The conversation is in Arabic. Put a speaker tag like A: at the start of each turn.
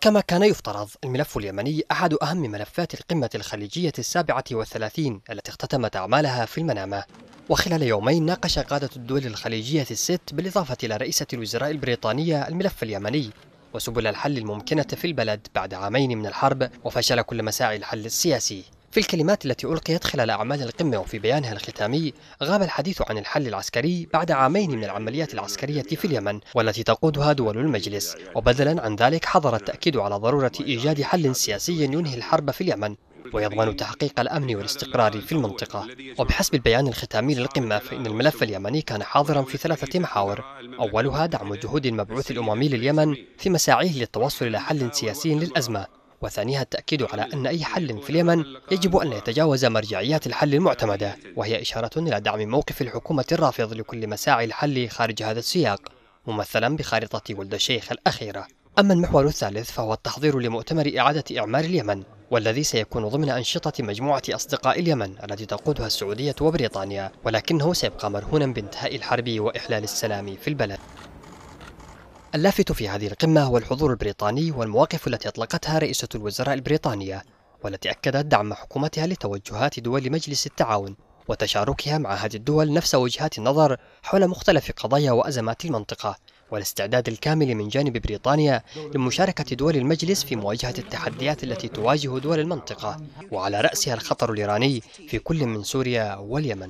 A: كما كان يفترض الملف اليمني أحد أهم ملفات القمة الخليجية السابعة والثلاثين التي اختتمت أعمالها في المنامة وخلال يومين ناقش قادة الدول الخليجية الست بالإضافة إلى رئيسة الوزراء البريطانية الملف اليمني وسبل الحل الممكنة في البلد بعد عامين من الحرب وفشل كل مساعي الحل السياسي في الكلمات التي ألقيت خلال أعمال القمة وفي بيانها الختامي غاب الحديث عن الحل العسكري بعد عامين من العمليات العسكرية في اليمن والتي تقودها دول المجلس وبدلا عن ذلك حظر التأكيد على ضرورة إيجاد حل سياسي ينهي الحرب في اليمن ويضمن تحقيق الأمن والاستقرار في المنطقة وبحسب البيان الختامي للقمة فإن الملف اليمني كان حاضرا في ثلاثة محاور أولها دعم جهود المبعوث الأممي لليمن في مساعيه للتوصل إلى حل سياسي للأزمة وثانيها التأكيد على أن أي حل في اليمن يجب أن يتجاوز مرجعيات الحل المعتمدة وهي إشارة إلى دعم موقف الحكومة الرافض لكل مساعي الحل خارج هذا السياق ممثلا بخارطة ولد الشيخ الأخيرة أما المحور الثالث فهو التحضير لمؤتمر إعادة إعمار اليمن والذي سيكون ضمن أنشطة مجموعة أصدقاء اليمن التي تقودها السعودية وبريطانيا ولكنه سيبقى مرهونا بانتهاء الحرب وإحلال السلام في البلد اللافت في هذه القمة هو الحضور البريطاني والمواقف التي أطلقتها رئيسة الوزراء البريطانية والتي أكدت دعم حكومتها لتوجهات دول مجلس التعاون وتشاركها مع هذه الدول نفس وجهات النظر حول مختلف قضايا وأزمات المنطقة والاستعداد الكامل من جانب بريطانيا لمشاركة دول المجلس في مواجهة التحديات التي تواجه دول المنطقة وعلى رأسها الخطر الإيراني في كل من سوريا واليمن